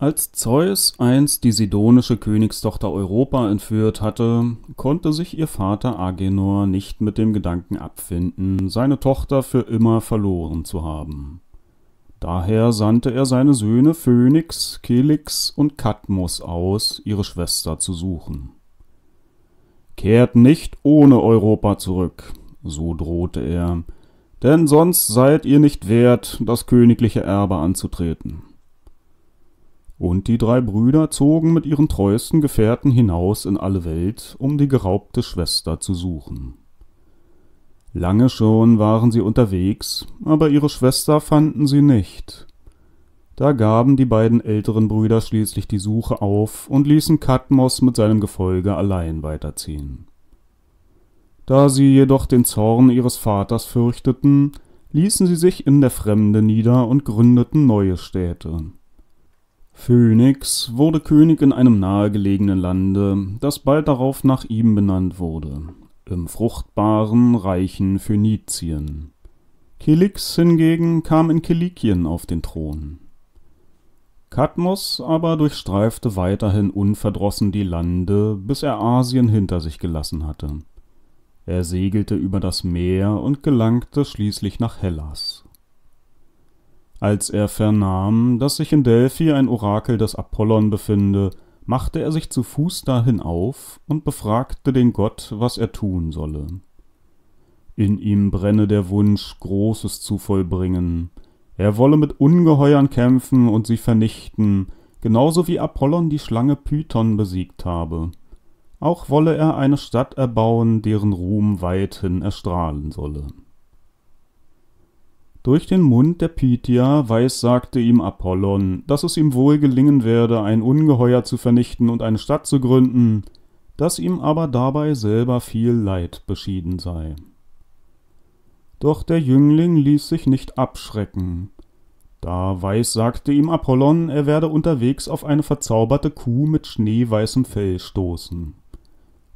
Als Zeus einst die sidonische Königstochter Europa entführt hatte, konnte sich ihr Vater Agenor nicht mit dem Gedanken abfinden, seine Tochter für immer verloren zu haben. Daher sandte er seine Söhne Phönix, Kelix und Kadmos aus, ihre Schwester zu suchen. Kehrt nicht ohne Europa zurück, so drohte er, denn sonst seid ihr nicht wert, das königliche Erbe anzutreten. Und die drei Brüder zogen mit ihren treuesten Gefährten hinaus in alle Welt, um die geraubte Schwester zu suchen. Lange schon waren sie unterwegs, aber ihre Schwester fanden sie nicht. Da gaben die beiden älteren Brüder schließlich die Suche auf und ließen Katmos mit seinem Gefolge allein weiterziehen. Da sie jedoch den Zorn ihres Vaters fürchteten, ließen sie sich in der Fremde nieder und gründeten neue Städte. Phönix wurde König in einem nahegelegenen Lande, das bald darauf nach ihm benannt wurde, im fruchtbaren, reichen Phönizien. Kelix hingegen kam in Kilikien auf den Thron. Kadmos aber durchstreifte weiterhin unverdrossen die Lande, bis er Asien hinter sich gelassen hatte. Er segelte über das Meer und gelangte schließlich nach Hellas. Als er vernahm, dass sich in Delphi ein Orakel des Apollon befinde, machte er sich zu Fuß dahin auf und befragte den Gott, was er tun solle. In ihm brenne der Wunsch, Großes zu vollbringen. Er wolle mit Ungeheuern kämpfen und sie vernichten, genauso wie Apollon die Schlange Python besiegt habe. Auch wolle er eine Stadt erbauen, deren Ruhm weithin erstrahlen solle. Durch den Mund der Pythia weissagte ihm Apollon, dass es ihm wohl gelingen werde, ein Ungeheuer zu vernichten und eine Stadt zu gründen, dass ihm aber dabei selber viel Leid beschieden sei. Doch der Jüngling ließ sich nicht abschrecken. Da weissagte ihm Apollon, er werde unterwegs auf eine verzauberte Kuh mit schneeweißem Fell stoßen.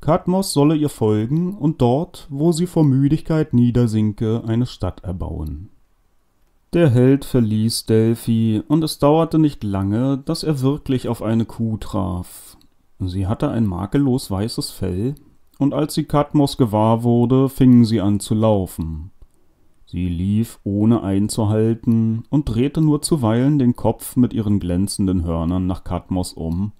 Kadmos solle ihr folgen und dort, wo sie vor Müdigkeit niedersinke, eine Stadt erbauen. Der Held verließ Delphi, und es dauerte nicht lange, dass er wirklich auf eine Kuh traf. Sie hatte ein makellos weißes Fell, und als sie Katmos gewahr wurde, fingen sie an zu laufen. Sie lief ohne einzuhalten und drehte nur zuweilen den Kopf mit ihren glänzenden Hörnern nach Katmos um,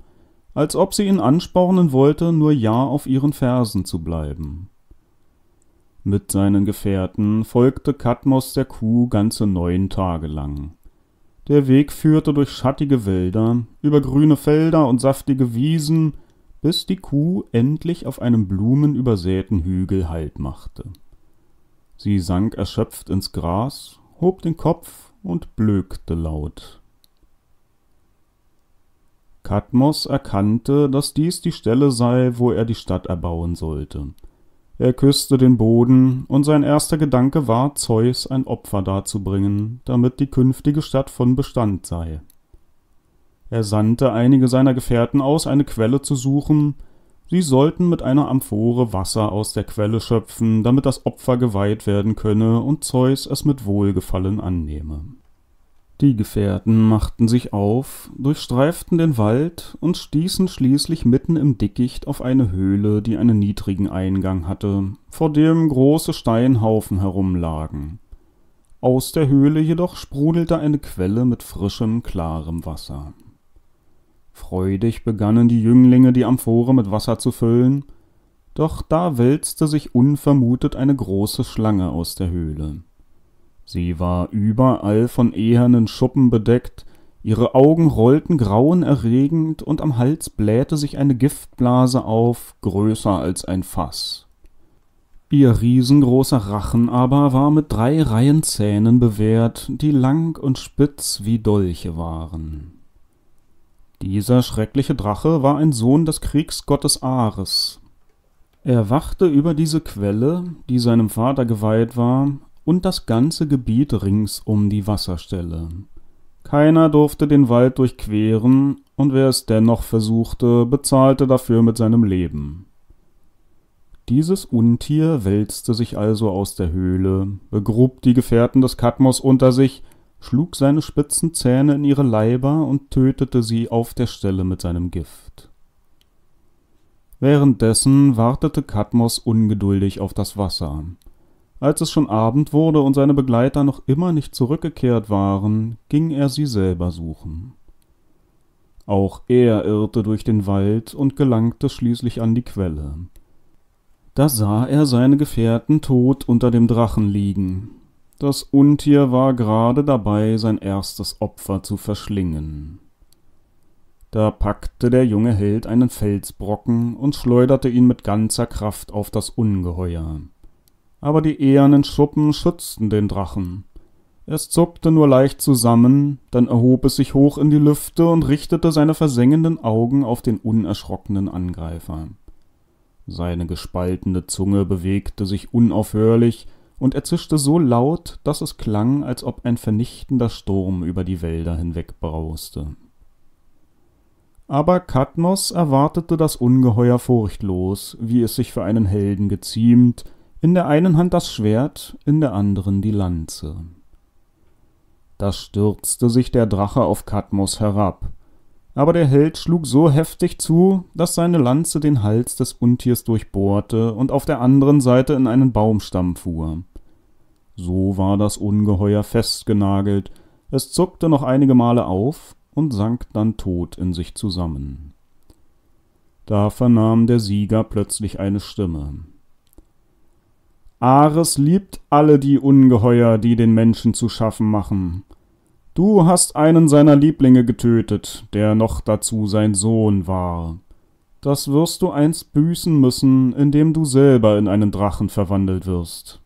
als ob sie ihn anspornen wollte, nur ja auf ihren Fersen zu bleiben. Mit seinen Gefährten folgte Kadmos der Kuh ganze neun Tage lang. Der Weg führte durch schattige Wälder, über grüne Felder und saftige Wiesen, bis die Kuh endlich auf einem blumenübersäten Hügel Halt machte. Sie sank erschöpft ins Gras, hob den Kopf und blökte laut. Kadmos erkannte, dass dies die Stelle sei, wo er die Stadt erbauen sollte – er küsste den Boden, und sein erster Gedanke war, Zeus ein Opfer darzubringen, damit die künftige Stadt von Bestand sei. Er sandte einige seiner Gefährten aus, eine Quelle zu suchen, sie sollten mit einer Amphore Wasser aus der Quelle schöpfen, damit das Opfer geweiht werden könne und Zeus es mit Wohlgefallen annehme die Gefährten machten sich auf, durchstreiften den Wald und stießen schließlich mitten im Dickicht auf eine Höhle, die einen niedrigen Eingang hatte, vor dem große Steinhaufen herumlagen. Aus der Höhle jedoch sprudelte eine Quelle mit frischem, klarem Wasser. Freudig begannen die Jünglinge, die Amphore mit Wasser zu füllen, doch da wälzte sich unvermutet eine große Schlange aus der Höhle. Sie war überall von ehernen Schuppen bedeckt, ihre Augen rollten grauenerregend und am Hals blähte sich eine Giftblase auf, größer als ein Fass. Ihr riesengroßer Rachen aber war mit drei Reihen Zähnen bewehrt, die lang und spitz wie Dolche waren. Dieser schreckliche Drache war ein Sohn des Kriegsgottes Ares. Er wachte über diese Quelle, die seinem Vater geweiht war, und das ganze Gebiet rings um die Wasserstelle. Keiner durfte den Wald durchqueren, und wer es dennoch versuchte, bezahlte dafür mit seinem Leben. Dieses Untier wälzte sich also aus der Höhle, begrub die Gefährten des Katmos unter sich, schlug seine spitzen Zähne in ihre Leiber und tötete sie auf der Stelle mit seinem Gift. Währenddessen wartete Katmos ungeduldig auf das Wasser. Als es schon Abend wurde und seine Begleiter noch immer nicht zurückgekehrt waren, ging er sie selber suchen. Auch er irrte durch den Wald und gelangte schließlich an die Quelle. Da sah er seine Gefährten tot unter dem Drachen liegen. Das Untier war gerade dabei, sein erstes Opfer zu verschlingen. Da packte der junge Held einen Felsbrocken und schleuderte ihn mit ganzer Kraft auf das Ungeheuer aber die ehernen Schuppen schützten den Drachen. Es zuckte nur leicht zusammen, dann erhob es sich hoch in die Lüfte und richtete seine versengenden Augen auf den unerschrockenen Angreifer. Seine gespaltene Zunge bewegte sich unaufhörlich und er zischte so laut, dass es klang, als ob ein vernichtender Sturm über die Wälder hinwegbrauste. Aber Katmos erwartete das Ungeheuer furchtlos, wie es sich für einen Helden geziemt, in der einen Hand das Schwert, in der anderen die Lanze. Da stürzte sich der Drache auf Kadmos herab, aber der Held schlug so heftig zu, dass seine Lanze den Hals des Untiers durchbohrte und auf der anderen Seite in einen Baumstamm fuhr. So war das Ungeheuer festgenagelt, es zuckte noch einige Male auf und sank dann tot in sich zusammen. Da vernahm der Sieger plötzlich eine Stimme. Ares liebt alle die Ungeheuer, die den Menschen zu schaffen machen. Du hast einen seiner Lieblinge getötet, der noch dazu sein Sohn war. Das wirst du einst büßen müssen, indem du selber in einen Drachen verwandelt wirst.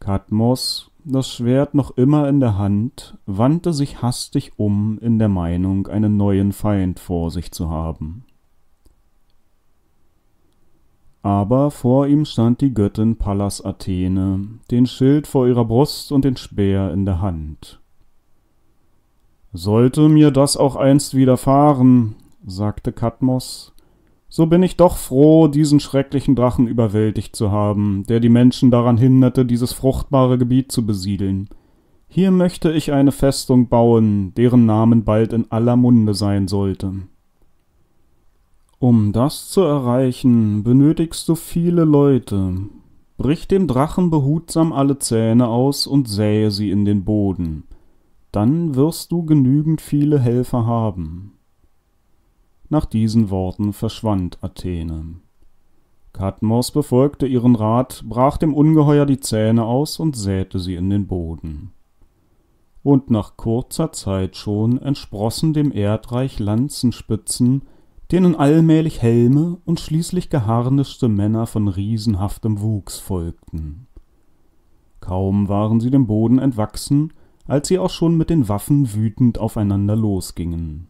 Kadmos, das Schwert noch immer in der Hand, wandte sich hastig um in der Meinung, einen neuen Feind vor sich zu haben. Aber vor ihm stand die Göttin Pallas Athene, den Schild vor ihrer Brust und den Speer in der Hand. Sollte mir das auch einst widerfahren, sagte Kadmos, so bin ich doch froh, diesen schrecklichen Drachen überwältigt zu haben, der die Menschen daran hinderte, dieses fruchtbare Gebiet zu besiedeln. Hier möchte ich eine Festung bauen, deren Namen bald in aller Munde sein sollte. Um das zu erreichen, benötigst du viele Leute. Brich dem Drachen behutsam alle Zähne aus und sähe sie in den Boden. Dann wirst du genügend viele Helfer haben. Nach diesen Worten verschwand Athene. Katmos befolgte ihren Rat, brach dem Ungeheuer die Zähne aus und säte sie in den Boden. Und nach kurzer Zeit schon entsprossen dem Erdreich Lanzenspitzen, denen allmählich Helme und schließlich geharnischte Männer von riesenhaftem Wuchs folgten. Kaum waren sie dem Boden entwachsen, als sie auch schon mit den Waffen wütend aufeinander losgingen.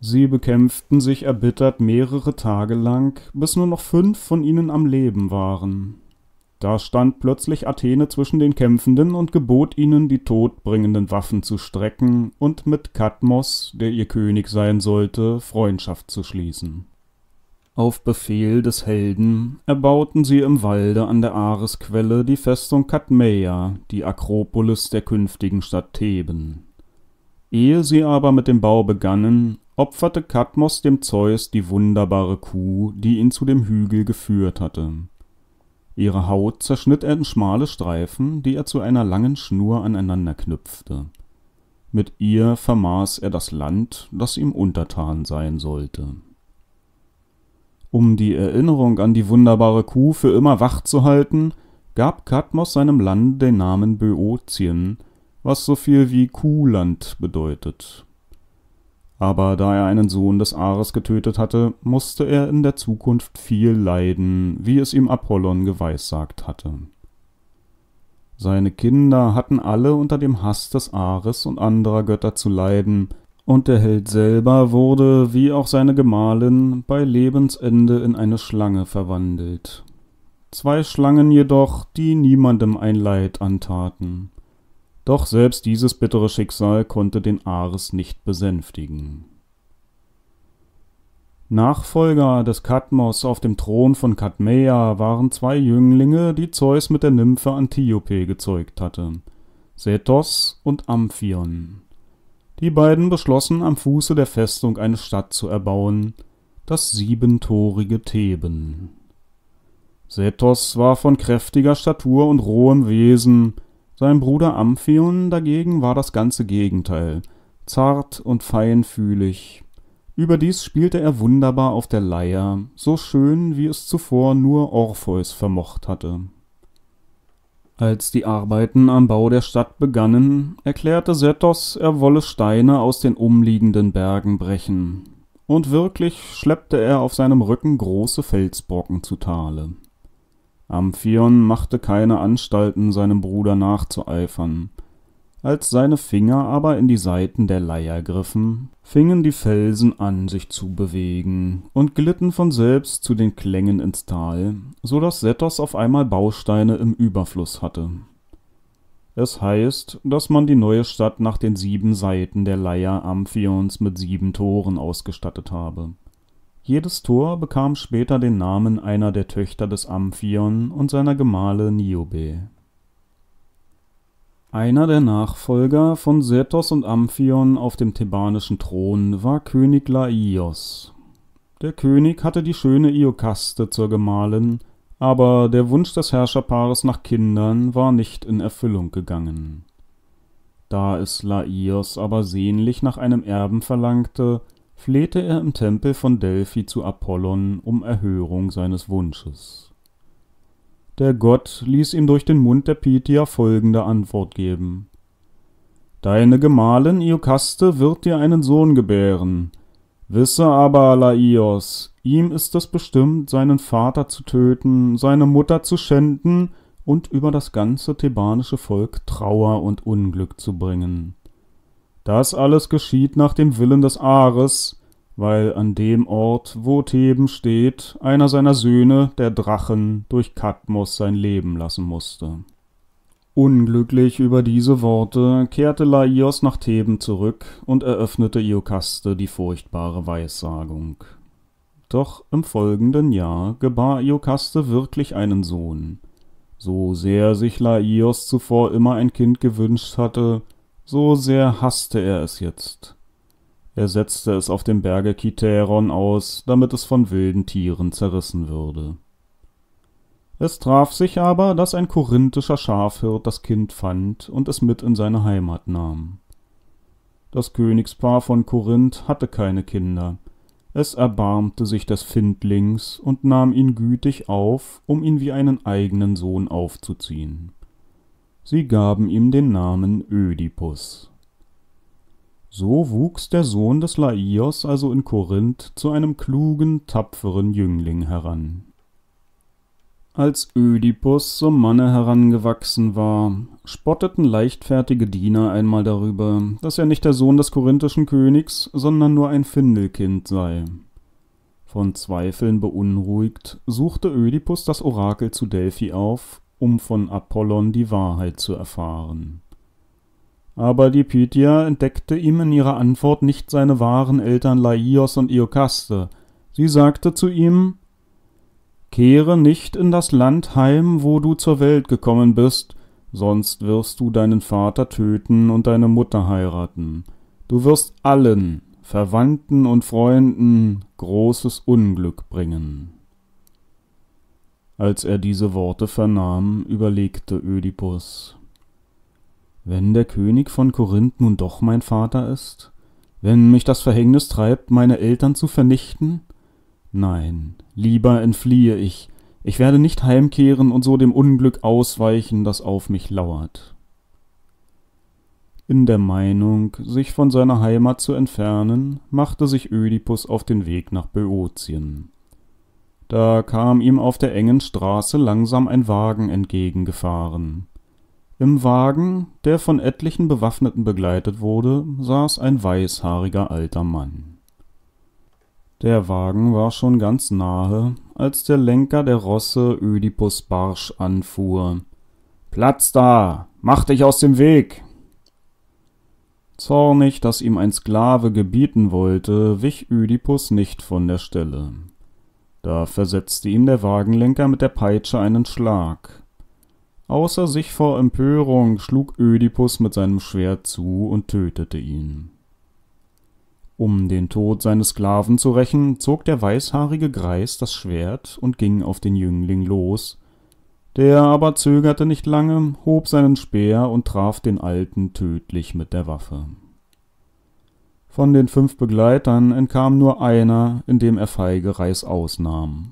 Sie bekämpften sich erbittert mehrere Tage lang, bis nur noch fünf von ihnen am Leben waren. Da stand plötzlich Athene zwischen den Kämpfenden und gebot ihnen, die todbringenden Waffen zu strecken und mit Kadmos, der ihr König sein sollte, Freundschaft zu schließen. Auf Befehl des Helden erbauten sie im Walde an der Aresquelle die Festung Kadmeia, die Akropolis der künftigen Stadt Theben. Ehe sie aber mit dem Bau begannen, opferte Kadmos dem Zeus die wunderbare Kuh, die ihn zu dem Hügel geführt hatte. Ihre Haut zerschnitt er in schmale Streifen, die er zu einer langen Schnur aneinander knüpfte. Mit ihr vermaß er das Land, das ihm untertan sein sollte. Um die Erinnerung an die wunderbare Kuh für immer wach zu halten, gab Kadmos seinem Land den Namen Böotien, was so viel wie Kuhland bedeutet aber da er einen Sohn des Ares getötet hatte, musste er in der Zukunft viel leiden, wie es ihm Apollon geweissagt hatte. Seine Kinder hatten alle unter dem Hass des Ares und anderer Götter zu leiden, und der Held selber wurde, wie auch seine Gemahlin, bei Lebensende in eine Schlange verwandelt. Zwei Schlangen jedoch, die niemandem ein Leid antaten. Doch selbst dieses bittere Schicksal konnte den Ares nicht besänftigen. Nachfolger des Kadmos auf dem Thron von Kadmeia waren zwei Jünglinge, die Zeus mit der Nymphe Antiope gezeugt hatte, Sethos und Amphion. Die beiden beschlossen, am Fuße der Festung eine Stadt zu erbauen, das siebentorige Theben. Sethos war von kräftiger Statur und rohem Wesen, sein Bruder Amphion dagegen war das ganze Gegenteil, zart und feinfühlig. Überdies spielte er wunderbar auf der Leier, so schön, wie es zuvor nur Orpheus vermocht hatte. Als die Arbeiten am Bau der Stadt begannen, erklärte Sethos, er wolle Steine aus den umliegenden Bergen brechen. Und wirklich schleppte er auf seinem Rücken große Felsbrocken zu Tale. Amphion machte keine Anstalten, seinem Bruder nachzueifern. Als seine Finger aber in die Seiten der Leier griffen, fingen die Felsen an, sich zu bewegen und glitten von selbst zu den Klängen ins Tal, so daß Settos auf einmal Bausteine im Überfluss hatte. Es heißt, dass man die neue Stadt nach den sieben Seiten der Leier Amphions mit sieben Toren ausgestattet habe jedes Tor bekam später den Namen einer der Töchter des Amphion und seiner Gemahle Niobe. Einer der Nachfolger von Sethos und Amphion auf dem thebanischen Thron war König Laios. Der König hatte die schöne Iokaste zur Gemahlin, aber der Wunsch des Herrscherpaares nach Kindern war nicht in Erfüllung gegangen. Da es Laios aber sehnlich nach einem Erben verlangte, flehte er im Tempel von Delphi zu Apollon um Erhörung seines Wunsches. Der Gott ließ ihm durch den Mund der Pythia folgende Antwort geben. Deine Gemahlin Iokaste wird dir einen Sohn gebären. Wisse aber, Laios, ihm ist es bestimmt, seinen Vater zu töten, seine Mutter zu schänden und über das ganze thebanische Volk Trauer und Unglück zu bringen. Das alles geschieht nach dem Willen des Ares, weil an dem Ort, wo Theben steht, einer seiner Söhne, der Drachen, durch Kadmos sein Leben lassen musste. Unglücklich über diese Worte kehrte Laios nach Theben zurück und eröffnete Iokaste die furchtbare Weissagung. Doch im folgenden Jahr gebar Iokaste wirklich einen Sohn. So sehr sich Laios zuvor immer ein Kind gewünscht hatte, so sehr hasste er es jetzt. Er setzte es auf dem Berge Kiteron aus, damit es von wilden Tieren zerrissen würde. Es traf sich aber, dass ein korinthischer Schafhirt das Kind fand und es mit in seine Heimat nahm. Das Königspaar von Korinth hatte keine Kinder. Es erbarmte sich des Findlings und nahm ihn gütig auf, um ihn wie einen eigenen Sohn aufzuziehen. Sie gaben ihm den Namen Ödipus. So wuchs der Sohn des Laios also in Korinth zu einem klugen, tapferen Jüngling heran. Als Ödipus zum Manne herangewachsen war, spotteten leichtfertige Diener einmal darüber, dass er nicht der Sohn des korinthischen Königs, sondern nur ein Findelkind sei. Von Zweifeln beunruhigt, suchte Ödipus das Orakel zu Delphi auf um von Apollon die Wahrheit zu erfahren. Aber die Pythia entdeckte ihm in ihrer Antwort nicht seine wahren Eltern Laios und Iokaste. Sie sagte zu ihm Kehre nicht in das Land heim, wo du zur Welt gekommen bist, sonst wirst du deinen Vater töten und deine Mutter heiraten. Du wirst allen, Verwandten und Freunden, großes Unglück bringen. Als er diese Worte vernahm, überlegte Ödipus. Wenn der König von Korinth nun doch mein Vater ist? Wenn mich das Verhängnis treibt, meine Eltern zu vernichten? Nein, lieber entfliehe ich. Ich werde nicht heimkehren und so dem Unglück ausweichen, das auf mich lauert. In der Meinung, sich von seiner Heimat zu entfernen, machte sich Ödipus auf den Weg nach Böotien da kam ihm auf der engen Straße langsam ein Wagen entgegengefahren. Im Wagen, der von etlichen Bewaffneten begleitet wurde, saß ein weißhaariger alter Mann. Der Wagen war schon ganz nahe, als der Lenker der Rosse Ödipus barsch anfuhr. Platz da! Mach dich aus dem Weg! Zornig, dass ihm ein Sklave gebieten wollte, wich Ödipus nicht von der Stelle. Da versetzte ihm der Wagenlenker mit der Peitsche einen Schlag. Außer sich vor Empörung schlug Ödipus mit seinem Schwert zu und tötete ihn. Um den Tod seines Sklaven zu rächen, zog der weißhaarige Greis das Schwert und ging auf den Jüngling los. Der aber zögerte nicht lange, hob seinen Speer und traf den Alten tödlich mit der Waffe. Von den fünf Begleitern entkam nur einer, indem er feige Reißaus nahm.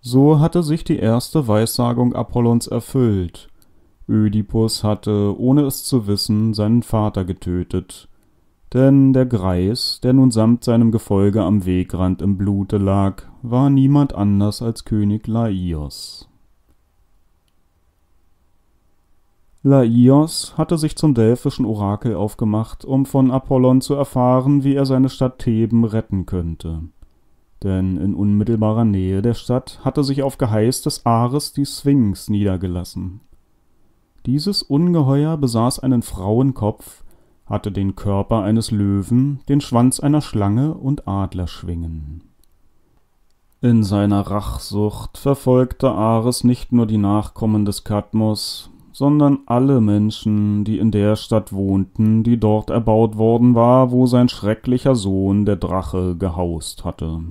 So hatte sich die erste Weissagung Apollons erfüllt. Ödipus hatte, ohne es zu wissen, seinen Vater getötet. Denn der Greis, der nun samt seinem Gefolge am Wegrand im Blute lag, war niemand anders als König Laios. Laios hatte sich zum delphischen Orakel aufgemacht, um von Apollon zu erfahren, wie er seine Stadt Theben retten könnte. Denn in unmittelbarer Nähe der Stadt hatte sich auf Geheiß des Ares die Sphinx niedergelassen. Dieses Ungeheuer besaß einen Frauenkopf, hatte den Körper eines Löwen, den Schwanz einer Schlange und Adlerschwingen. In seiner Rachsucht verfolgte Ares nicht nur die Nachkommen des Kadmos, sondern alle Menschen, die in der Stadt wohnten, die dort erbaut worden war, wo sein schrecklicher Sohn der Drache gehaust hatte.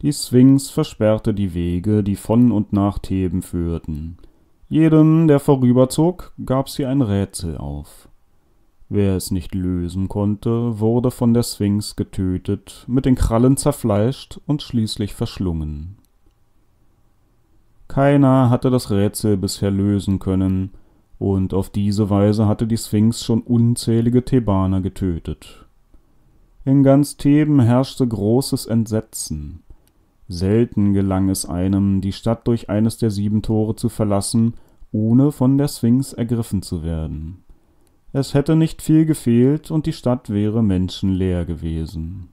Die Sphinx versperrte die Wege, die von und nach Theben führten. Jedem, der vorüberzog, gab sie ein Rätsel auf. Wer es nicht lösen konnte, wurde von der Sphinx getötet, mit den Krallen zerfleischt und schließlich verschlungen. Keiner hatte das Rätsel bisher lösen können, und auf diese Weise hatte die Sphinx schon unzählige Thebaner getötet. In ganz Theben herrschte großes Entsetzen. Selten gelang es einem, die Stadt durch eines der sieben Tore zu verlassen, ohne von der Sphinx ergriffen zu werden. Es hätte nicht viel gefehlt und die Stadt wäre menschenleer gewesen.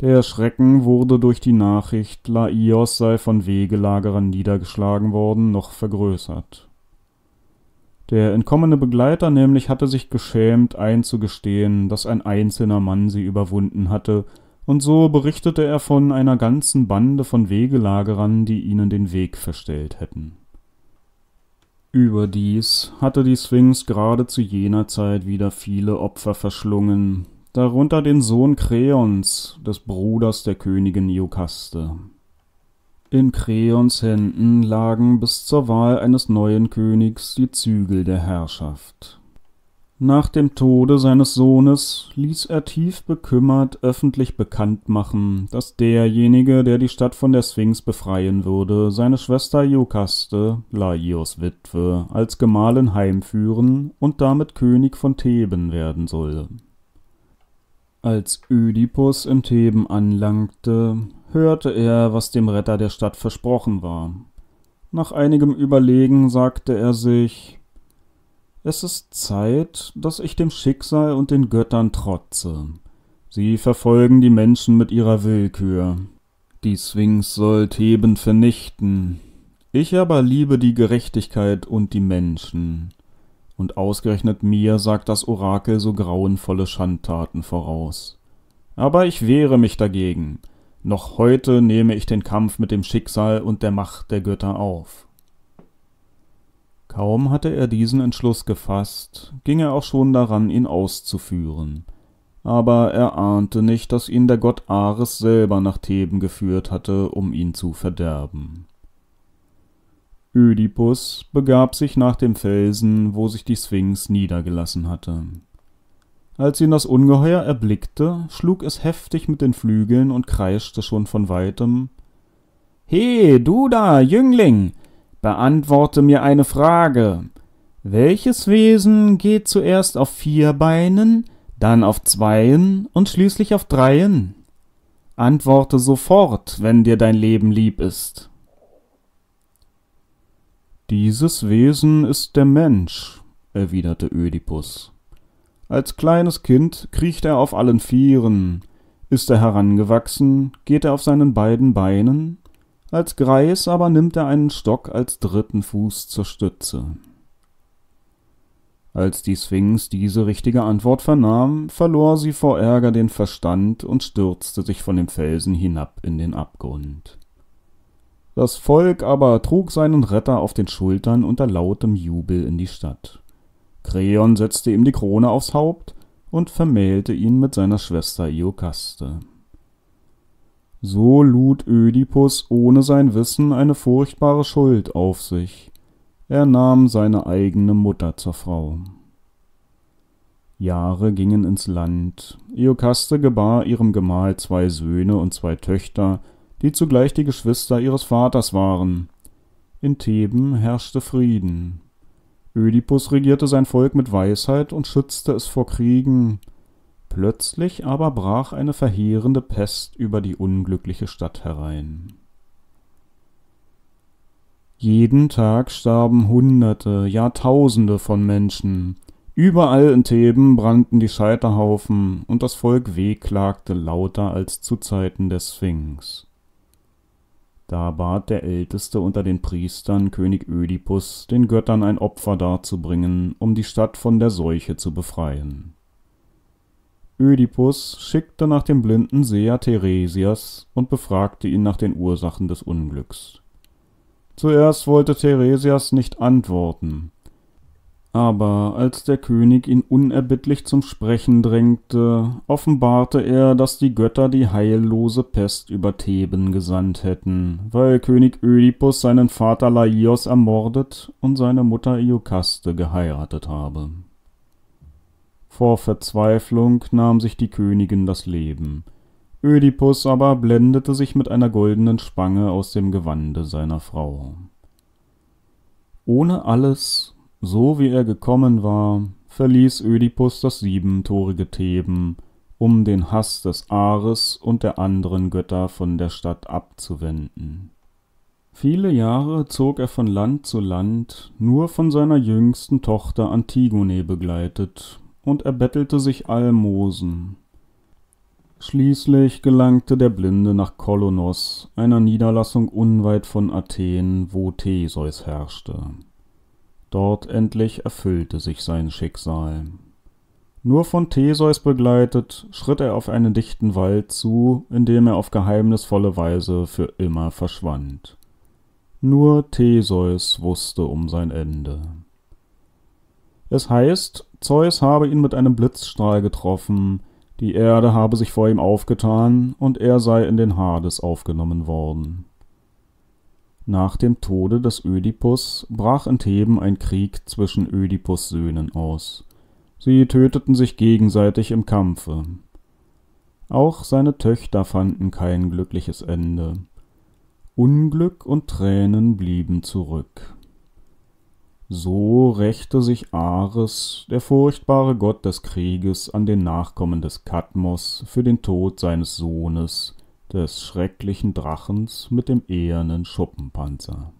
Der Schrecken wurde durch die Nachricht, Laios sei von Wegelagerern niedergeschlagen worden, noch vergrößert. Der entkommene Begleiter nämlich hatte sich geschämt einzugestehen, dass ein einzelner Mann sie überwunden hatte, und so berichtete er von einer ganzen Bande von Wegelagerern, die ihnen den Weg verstellt hätten. Überdies hatte die Sphinx gerade zu jener Zeit wieder viele Opfer verschlungen, darunter den Sohn Kreons, des Bruders der Königin Iokaste. In Kreons Händen lagen bis zur Wahl eines neuen Königs die Zügel der Herrschaft. Nach dem Tode seines Sohnes ließ er tief bekümmert öffentlich bekannt machen, dass derjenige, der die Stadt von der Sphinx befreien würde, seine Schwester Iokaste, Laios Witwe, als Gemahlin heimführen und damit König von Theben werden solle. Als Ödipus in Theben anlangte, hörte er, was dem Retter der Stadt versprochen war. Nach einigem Überlegen sagte er sich Es ist Zeit, dass ich dem Schicksal und den Göttern trotze. Sie verfolgen die Menschen mit ihrer Willkür. Die Sphinx soll Theben vernichten. Ich aber liebe die Gerechtigkeit und die Menschen und ausgerechnet mir sagt das Orakel so grauenvolle Schandtaten voraus. Aber ich wehre mich dagegen. Noch heute nehme ich den Kampf mit dem Schicksal und der Macht der Götter auf. Kaum hatte er diesen Entschluss gefasst, ging er auch schon daran, ihn auszuführen. Aber er ahnte nicht, dass ihn der Gott Ares selber nach Theben geführt hatte, um ihn zu verderben. Ödipus begab sich nach dem Felsen, wo sich die Sphinx niedergelassen hatte. Als ihn das Ungeheuer erblickte, schlug es heftig mit den Flügeln und kreischte schon von weitem He, du da, Jüngling, beantworte mir eine Frage. Welches Wesen geht zuerst auf vier Beinen, dann auf zweien und schließlich auf dreien? Antworte sofort, wenn dir dein Leben lieb ist. Dieses Wesen ist der Mensch, erwiderte Ödipus. Als kleines Kind kriecht er auf allen Vieren, ist er herangewachsen, geht er auf seinen beiden Beinen, als Greis aber nimmt er einen Stock als dritten Fuß zur Stütze. Als die Sphinx diese richtige Antwort vernahm, verlor sie vor Ärger den Verstand und stürzte sich von dem Felsen hinab in den Abgrund. Das Volk aber trug seinen Retter auf den Schultern unter lautem Jubel in die Stadt. Kreon setzte ihm die Krone aufs Haupt und vermählte ihn mit seiner Schwester Iokaste. So lud Ödipus ohne sein Wissen eine furchtbare Schuld auf sich. Er nahm seine eigene Mutter zur Frau. Jahre gingen ins Land. Iokaste gebar ihrem Gemahl zwei Söhne und zwei Töchter, die zugleich die Geschwister ihres Vaters waren. In Theben herrschte Frieden. Ödipus regierte sein Volk mit Weisheit und schützte es vor Kriegen. Plötzlich aber brach eine verheerende Pest über die unglückliche Stadt herein. Jeden Tag starben Hunderte, Jahrtausende von Menschen. Überall in Theben brannten die Scheiterhaufen, und das Volk wehklagte lauter als zu Zeiten des Sphinx. Da bat der Älteste unter den Priestern, König Ödipus, den Göttern ein Opfer darzubringen, um die Stadt von der Seuche zu befreien. Ödipus schickte nach dem blinden Seher Theresias und befragte ihn nach den Ursachen des Unglücks. Zuerst wollte Theresias nicht antworten, aber als der König ihn unerbittlich zum Sprechen drängte, offenbarte er, dass die Götter die heillose Pest über Theben gesandt hätten, weil König Ödipus seinen Vater Laios ermordet und seine Mutter Iokaste geheiratet habe. Vor Verzweiflung nahm sich die Königin das Leben. Ödipus aber blendete sich mit einer goldenen Spange aus dem Gewande seiner Frau. Ohne alles so wie er gekommen war, verließ Ödipus das siebentorige Theben, um den Haß des Ares und der anderen Götter von der Stadt abzuwenden. Viele Jahre zog er von Land zu Land, nur von seiner jüngsten Tochter Antigone begleitet, und erbettelte sich Almosen. Schließlich gelangte der Blinde nach Kolonos, einer Niederlassung unweit von Athen, wo Theseus herrschte. Dort endlich erfüllte sich sein Schicksal. Nur von Theseus begleitet, schritt er auf einen dichten Wald zu, in dem er auf geheimnisvolle Weise für immer verschwand. Nur Theseus wusste um sein Ende. Es heißt, Zeus habe ihn mit einem Blitzstrahl getroffen, die Erde habe sich vor ihm aufgetan und er sei in den Hades aufgenommen worden. Nach dem Tode des Ödipus brach in Theben ein Krieg zwischen Ödipus Söhnen aus. Sie töteten sich gegenseitig im Kampfe. Auch seine Töchter fanden kein glückliches Ende. Unglück und Tränen blieben zurück. So rächte sich Ares, der furchtbare Gott des Krieges, an den Nachkommen des Kadmos für den Tod seines Sohnes, des schrecklichen Drachens mit dem ehernen Schuppenpanzer.